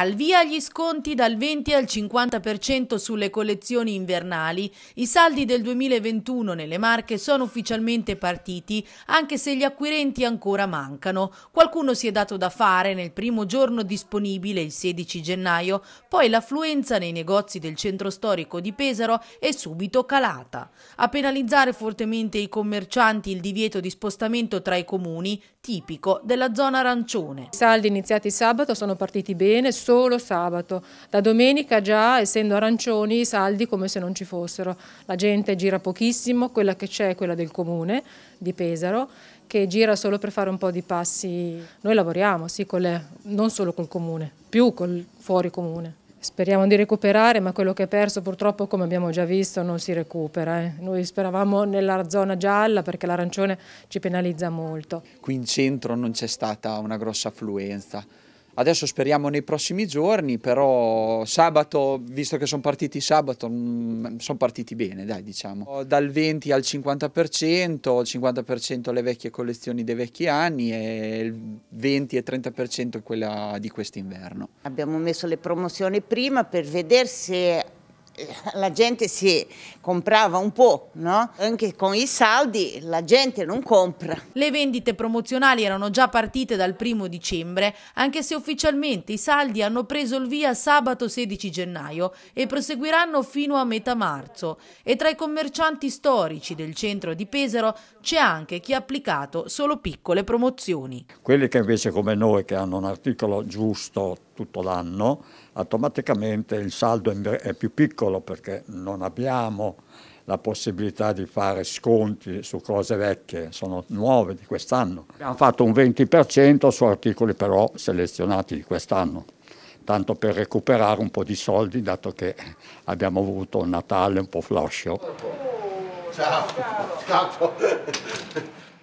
Al via gli sconti dal 20 al 50% sulle collezioni invernali, i saldi del 2021 nelle Marche sono ufficialmente partiti, anche se gli acquirenti ancora mancano. Qualcuno si è dato da fare nel primo giorno disponibile, il 16 gennaio, poi l'affluenza nei negozi del centro storico di Pesaro è subito calata. A penalizzare fortemente i commercianti il divieto di spostamento tra i comuni, tipico della zona arancione. I saldi iniziati sabato sono partiti bene, solo sabato. Da domenica già, essendo arancioni, saldi come se non ci fossero. La gente gira pochissimo, quella che c'è è quella del comune di Pesaro, che gira solo per fare un po' di passi. Noi lavoriamo, sì, le, non solo col comune, più col fuori comune. Speriamo di recuperare, ma quello che è perso purtroppo, come abbiamo già visto, non si recupera. Eh. Noi speravamo nella zona gialla perché l'arancione ci penalizza molto. Qui in centro non c'è stata una grossa affluenza. Adesso speriamo nei prossimi giorni, però sabato, visto che sono partiti sabato, mm, sono partiti bene, dai, diciamo. Dal 20 al 50%, il 50% le vecchie collezioni dei vecchi anni e il 20 e 30% quella di quest'inverno. Abbiamo messo le promozioni prima per vedere se la gente si comprava un po', no? Anche con i saldi la gente non compra. Le vendite promozionali erano già partite dal primo dicembre, anche se ufficialmente i saldi hanno preso il via sabato 16 gennaio e proseguiranno fino a metà marzo. E tra i commercianti storici del centro di Pesaro c'è anche chi ha applicato solo piccole promozioni. Quelli che invece come noi che hanno un articolo giusto tutto l'anno, automaticamente il saldo è più piccolo perché non abbiamo la possibilità di fare sconti su cose vecchie, sono nuove di quest'anno. Abbiamo fatto un 20% su articoli però selezionati di quest'anno, tanto per recuperare un po' di soldi dato che abbiamo avuto un Natale un po' floscio. Ciao. Ciao.